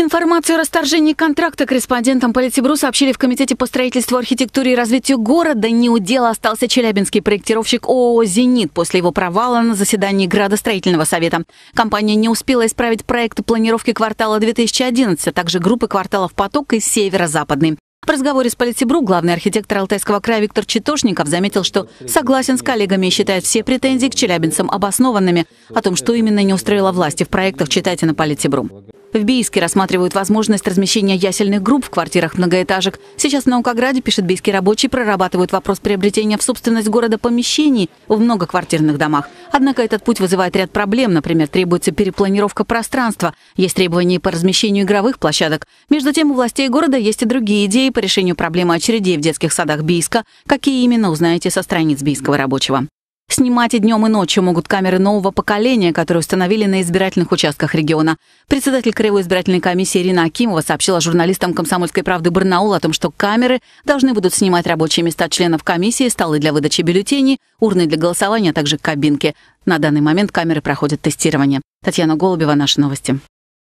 Информацию о расторжении контракта корреспондентам Политибру сообщили в Комитете по строительству, архитектуре и развитию города. Не у дела остался челябинский проектировщик ООО «Зенит» после его провала на заседании градостроительного совета. Компания не успела исправить проект планировки квартала 2011, а также группы кварталов «Поток» и «Северо-Западный». В разговоре с Политибру главный архитектор Алтайского края Виктор Читошников заметил, что согласен с коллегами и считает все претензии к челябинцам обоснованными. О том, что именно не устроила власти в проектах, читайте на Политибру. В Бийске рассматривают возможность размещения ясельных групп в квартирах многоэтажек. Сейчас в Наукограде, пишет бийский рабочий, прорабатывают вопрос приобретения в собственность города помещений в многоквартирных домах. Однако этот путь вызывает ряд проблем. Например, требуется перепланировка пространства. Есть требования по размещению игровых площадок. Между тем, у властей города есть и другие идеи по решению проблемы очередей в детских садах Бийска. Какие именно, узнаете со страниц Бийского рабочего. Снимать и днем, и ночью могут камеры нового поколения, которые установили на избирательных участках региона. Председатель Краевой избирательной комиссии Ирина Акимова сообщила журналистам «Комсомольской правды» Барнаул о том, что камеры должны будут снимать рабочие места членов комиссии, столы для выдачи бюллетеней, урны для голосования, а также кабинки. На данный момент камеры проходят тестирование. Татьяна Голубева, наши новости.